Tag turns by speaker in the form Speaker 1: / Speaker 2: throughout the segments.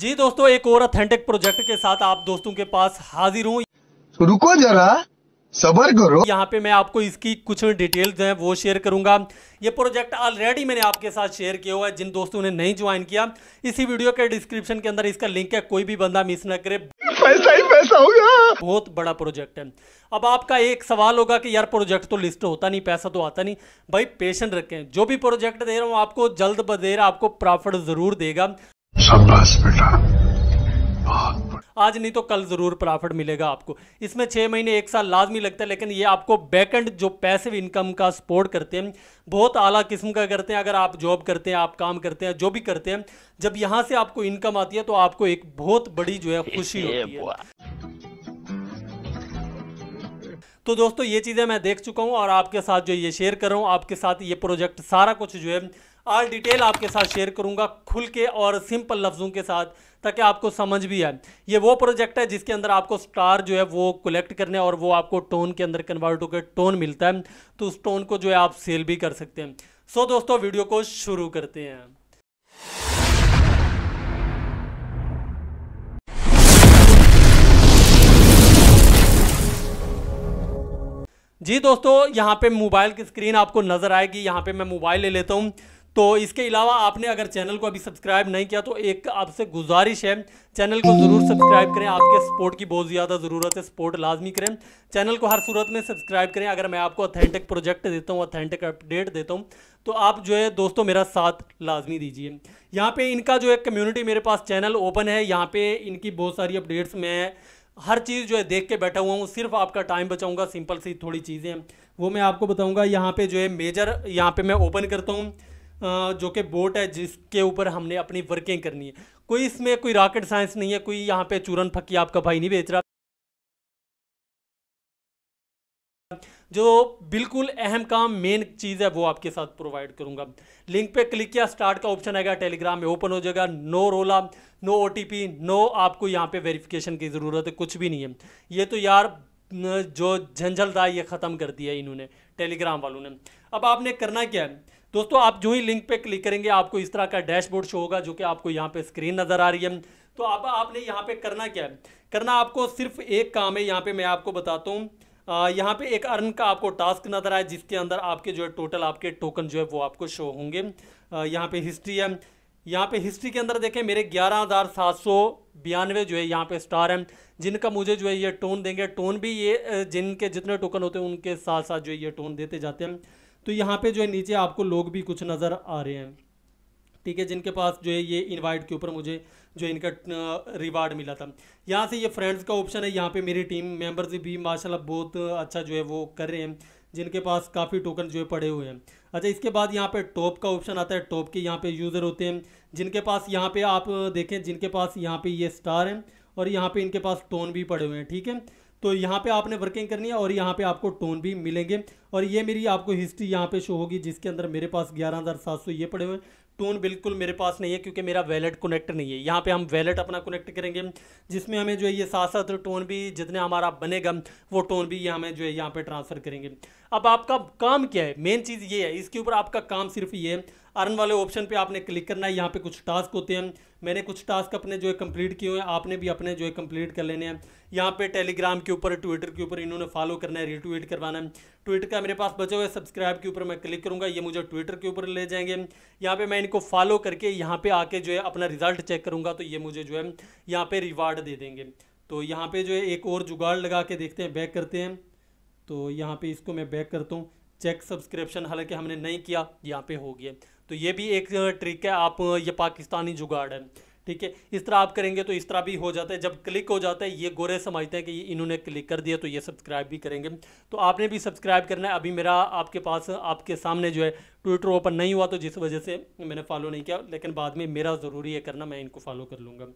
Speaker 1: जी दोस्तों एक और अथेंटिक प्रोजेक्ट के साथ आप दोस्तों के पास हाजिर हूँ तो रुको जरा सबर करो यहाँ पे मैं आपको इसकी कुछ डिटेल्स हैं वो शेयर करूंगा ये प्रोजेक्ट ऑलरेडी मैंने आपके साथ शेयर किया हुआ है जिन दोस्तों ने नहीं ज्वाइन किया इसी वीडियो के डिस्क्रिप्शन के अंदर इसका लिंक है कोई भी बंदा मिस ना करे पैसा ही पैसा होगा बहुत बड़ा प्रोजेक्ट है अब आपका एक सवाल होगा कि यार प्रोजेक्ट तो लिस्ट होता नहीं पैसा तो आता नहीं भाई पेशेंट रखें जो भी प्रोजेक्ट दे रहा हूँ आपको जल्द बदेर आपको प्रॉफिट जरूर देगा शाबाश बेटा आज नहीं तो कल ज़रूर प्रॉफिट मिलेगा आपको इसमें छः महीने एक साल लाजमी लगता है लेकिन ये आपको बैकएंड जो पैसिव इनकम का सपोर्ट करते हैं बहुत आला किस्म का करते हैं अगर आप जॉब करते हैं आप काम करते हैं जो भी करते हैं जब यहाँ से आपको इनकम आती है तो आपको एक बहुत बड़ी जो है खुशी होती है तो दोस्तों ये चीज़ें मैं देख चुका हूँ और आपके साथ जो ये शेयर कर रहा हूँ आपके साथ ये प्रोजेक्ट सारा कुछ जो है ऑल डिटेल आपके साथ शेयर करूंगा खुल के और सिंपल लफ्ज़ों के साथ ताकि आपको समझ भी आए ये वो प्रोजेक्ट है जिसके अंदर आपको स्टार जो है वो कलेक्ट करने और वो आपको टोन के अंदर कन्वर्ट होकर टोन मिलता है तो उस टोन को जो है आप सेल भी कर सकते हैं सो so, दोस्तों वीडियो को शुरू करते हैं जी दोस्तों यहाँ पे मोबाइल की स्क्रीन आपको नज़र आएगी यहाँ पे मैं मोबाइल ले लेता हूँ तो इसके अलावा आपने अगर चैनल को अभी सब्सक्राइब नहीं किया तो एक आपसे गुजारिश है चैनल को ज़रूर सब्सक्राइब करें आपके सपोर्ट की बहुत ज़्यादा ज़रूरत है सपोर्ट लाजमी करें चैनल को हर सूरत में सब्सक्राइब करें अगर मैं आपको अथेंटिक प्रोजेक्ट देता हूँ अथेंटिक अपडेट देता हूँ तो आप जो है दोस्तों मेरा साथ लाजमी दीजिए यहाँ पे इनका जो है कम्युनिटी मेरे पास चैनल ओपन है यहाँ पे इनकी बहुत सारी अपडेट्स मैं हर चीज़ जो है देख के बैठा हुआ हूँ सिर्फ आपका टाइम बचाऊंगा सिंपल सी थोड़ी चीज़ें वो मैं आपको बताऊंगा यहाँ पे जो है मेजर यहाँ पे मैं ओपन करता हूँ जो कि बोट है जिसके ऊपर हमने अपनी वर्किंग करनी है कोई इसमें कोई रॉकेट साइंस नहीं है कोई यहाँ पे चूरन फकी आपका भाई नहीं बेच रहा जो बिल्कुल अहम काम मेन चीज़ है वो आपके साथ प्रोवाइड करूंगा लिंक पे क्लिक किया स्टार्ट का ऑप्शन आएगा टेलीग्राम में ओपन हो जाएगा नो रोला नो ओ नो आपको यहाँ पे वेरिफिकेशन की ज़रूरत है कुछ भी नहीं है ये तो यार जो झंझल था ये ख़त्म कर दिया इन्होंने टेलीग्राम वालों ने अब आपने करना क्या है दोस्तों आप जो ही लिंक पे क्लिक करेंगे आपको इस तरह का डैशबोर्ड शो होगा जो कि आपको यहाँ पे स्क्रीन नज़र आ रही है तो अब आपने यहाँ पे करना क्या है करना आपको सिर्फ एक काम है यहाँ पे मैं आपको बताता हूँ यहाँ पे एक अर्न का आपको टास्क नज़र आए जिसके अंदर आपके जो है टोटल आपके टोकन जो है वो आपको शो होंगे यहाँ पे हिस्ट्री है यहाँ पे हिस्ट्री के अंदर देखें मेरे ग्यारह हज़ार सात सौ बयानवे जो है यहाँ पे स्टार हैं जिनका मुझे जो है ये टोन देंगे टोन भी ये जिनके जितने टोकन होते हैं उनके साथ साथ जो है ये टोन देते जाते हैं तो यहाँ पे जो है नीचे आपको लोग भी कुछ नज़र आ रहे हैं ठीक है जिनके पास जो है ये इनवाइट के ऊपर मुझे जो इनका रिवार्ड मिला था यहाँ से ये फ्रेंड्स का ऑप्शन है यहाँ पे मेरी टीम मेंबर्स भी माशाल्लाह बहुत अच्छा जो है वो कर रहे हैं जिनके पास काफ़ी टोकन जो है पड़े हुए हैं अच्छा इसके बाद यहाँ पे टॉप का ऑप्शन आता है टॉप के यहाँ पर यूज़र होते हैं जिनके पास यहाँ पर आप देखें जिनके पास यहाँ पर ये स्टार हैं और यहाँ पर इनके पास टोन भी पड़े हुए हैं ठीक है तो यहाँ पे आपने वर्किंग करनी है और यहाँ पे आपको टोन भी मिलेंगे और ये मेरी आपको हिस्ट्री यहाँ पे शो होगी जिसके अंदर मेरे पास ग्यारह हज़ार सात सौ ये पड़े हुए हैं टोन बिल्कुल मेरे पास नहीं है क्योंकि मेरा वैलेट कनेक्ट नहीं है यहाँ पे हम वैलेट अपना कनेक्ट करेंगे जिसमें हमें जो है ये सात सात टोन भी जितने हमारा बनेगा वो टोन भी ये हमें जो है यहाँ पे ट्रांसफ़र करेंगे अब आपका काम क्या है मेन चीज़ ये है इसके ऊपर आपका काम सिर्फ ये है अर्न वाले ऑप्शन पे आपने क्लिक करना है यहाँ पे कुछ टास्क होते हैं मैंने कुछ टास्क अपने जो है कंप्लीट किए हुए हैं आपने भी अपने जो है कंप्लीट कर लेने हैं यहाँ पे टेलीग्राम के ऊपर ट्विटर के ऊपर इन्होंने फॉलो करना है रिट्वीट करवाना है ट्विटर का मेरे पास बचे है सब्सक्राइब के ऊपर मैं क्लिक करूँगा ये मुझे ट्विटर के ऊपर ले जाएंगे यहाँ पर मैं इनको फॉलो करके यहाँ पर आके जो है अपना रिजल्ट चेक करूँगा तो ये मुझे जो है यहाँ पर रिवार्ड दे देंगे तो यहाँ पर जो है एक और जुगाड़ लगा के देखते हैं बैक करते हैं तो यहाँ पर इसको मैं बैक करता हूँ चेक सब्सक्रिप्शन हालांकि हमने नहीं किया यहाँ पे हो गया तो ये भी एक ट्रिक है आप ये पाकिस्तानी जुगाड़ है ठीक है इस तरह आप करेंगे तो इस तरह भी हो जाता है जब क्लिक हो जाता है ये गोरे समझते हैं कि इन्होंने क्लिक कर दिया तो ये सब्सक्राइब भी करेंगे तो आपने भी सब्सक्राइब करना है अभी मेरा आपके पास आपके सामने जो है ट्विटर ओपन नहीं हुआ तो जिस वजह से मैंने फॉलो नहीं किया लेकिन बाद में मेरा ज़रूरी है करना मैं इनको फॉलो कर लूँगा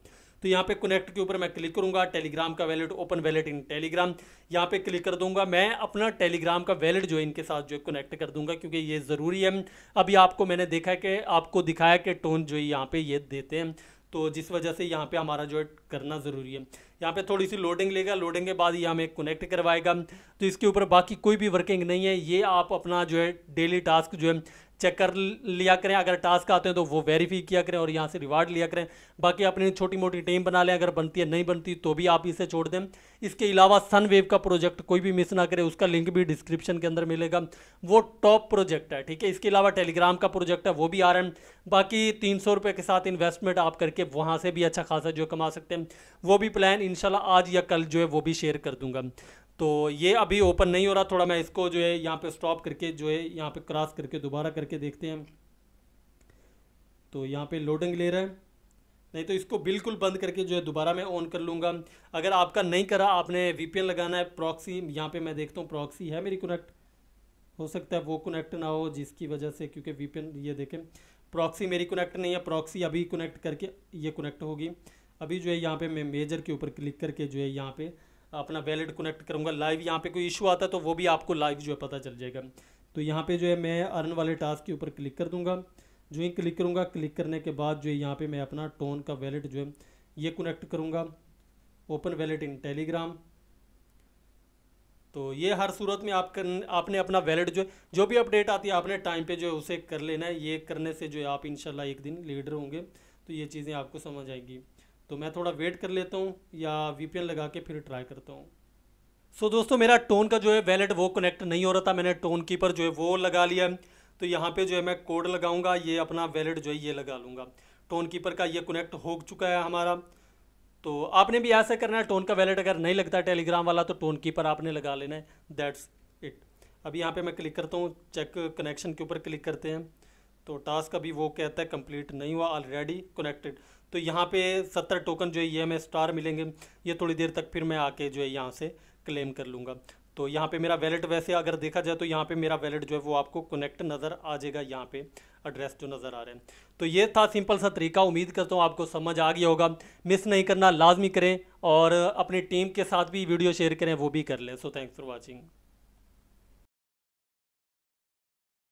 Speaker 1: तो यहाँ पे कनेक्ट के ऊपर मैं क्लिक करूँगा टेलीग्राम का wallet open wallet in Telegram यहाँ पे क्लिक कर दूँगा मैं अपना टेलीग्राम का वैलेट जो है इनके साथ जो है कनेक्ट कर दूँगा क्योंकि ये ज़रूरी है अभी आपको मैंने देखा है कि आपको दिखाया कि टोन जो है यहाँ पर ये देते हैं तो जिस वजह से यहाँ पे हमारा जो है करना ज़रूरी है यहाँ पे थोड़ी सी लोडिंग लेगा लोडिंग के बाद ये हमें कनेक्ट करवाएगा तो इसके ऊपर बाकी कोई भी वर्किंग नहीं है ये आप अपना जो है डेली टास्क जो है चेक कर लिया करें अगर टास्क आते हैं तो वो वेरीफाई किया करें और यहाँ से रिवार्ड लिया करें बाकी अपनी छोटी मोटी टीम बना लें अगर बनती है नहीं बनती तो भी आप इसे छोड़ दें इसके अलावा सन वेव का प्रोजेक्ट कोई भी मिस ना करें उसका लिंक भी डिस्क्रिप्शन के अंदर मिलेगा वो टॉप प्रोजेक्ट है ठीक है इसके अलावा टेलीग्राम का प्रोजेक्ट है वो भी आ रहा है बाकी तीन सौ के साथ इन्वेस्टमेंट आप करके वहाँ से भी अच्छा खासा जो कमा सकते हैं वो भी प्लान इनशाला आज या कल जो है वो भी शेयर कर दूंगा तो ये अभी ओपन नहीं हो रहा थोड़ा मैं इसको जो है यहाँ पे स्टॉप करके जो है यहाँ पे क्रॉस करके दोबारा करके देखते हैं तो यहाँ पे लोडिंग ले रहा है नहीं तो इसको बिल्कुल बंद करके जो है दोबारा मैं ऑन कर लूँगा अगर आपका नहीं करा आपने वी लगाना है प्रॉक्सी यहाँ पे मैं देखता हूँ प्रॉक्सी है मेरी कनेक्ट हो सकता है वो कनेक्ट ना हो जिसकी वजह से क्योंकि वी ये देखें प्रॉक्सी मेरी कनेक्ट नहीं है प्रॉक्सी अभी कनेक्ट करके ये कनेक्ट होगी अभी जो है यहाँ पे मैं मेजर के ऊपर क्लिक करके जो है यहाँ पे अपना वैलेट कनेक्ट करूँगा लाइव यहाँ पे कोई इशू आता है तो वो भी आपको लाइव जो है पता चल जाएगा तो यहाँ पे जो है मैं अर्न वाले टास्क के ऊपर क्लिक कर दूँगा जो ही क्लिक करूँगा क्लिक करने के बाद जो है यहाँ पर मैं अपना टोन का वैलेट जो है ये कनेक्ट करूँगा ओपन वैलेट इन टेलीग्राम तो ये हर सूरत में आप कर आपने अपना वैलेट जो जो भी अपडेट आती है आपने टाइम पे जो है उसे कर लेना है ये करने से जो है आप इंशाल्लाह एक दिन लीडर होंगे तो ये चीज़ें आपको समझ आएंगी तो मैं थोड़ा वेट कर लेता हूँ या वी लगा के फिर ट्राई करता हूँ सो so, दोस्तों मेरा टोन का जो है वैलेट वो कनेक्ट नहीं हो रहा था मैंने टोन कीपर जो है वो लगा लिया तो यहाँ पे जो है मैं कोड लगाऊंगा ये अपना वैलेट जो है ये लगा लूँगा टोन कीपर का ये कनेक्ट हो चुका है हमारा तो आपने भी ऐसा करना है टोन का वैलेट अगर नहीं लगता टेलीग्राम वाला तो टोन कीपर आपने लगा लेना है दैट्स इट अब यहाँ पर मैं क्लिक करता हूँ चेक कनेक्शन के ऊपर क्लिक करते हैं तो टास्क अभी वो कहता है कंप्लीट नहीं हुआ ऑलरेडी कनेक्टेड तो यहाँ पे सत्तर टोकन जो है ये हमें स्टार मिलेंगे ये थोड़ी देर तक फिर मैं आके जो है यहाँ से क्लेम कर लूँगा तो यहाँ पे मेरा वैलेट वैसे अगर देखा जाए तो यहाँ पे मेरा वैलेट जो है वो आपको कनेक्ट नज़र आ जाएगा यहाँ पे एड्रेस जो नज़र आ रहे हैं तो ये था सिंपल सा तरीका उम्मीद करता हूँ आपको समझ आ गया होगा मिस नहीं करना लाजमी करें और अपनी टीम के साथ भी वीडियो शेयर करें वो भी कर लें सो थैंक्स फॉर वॉचिंग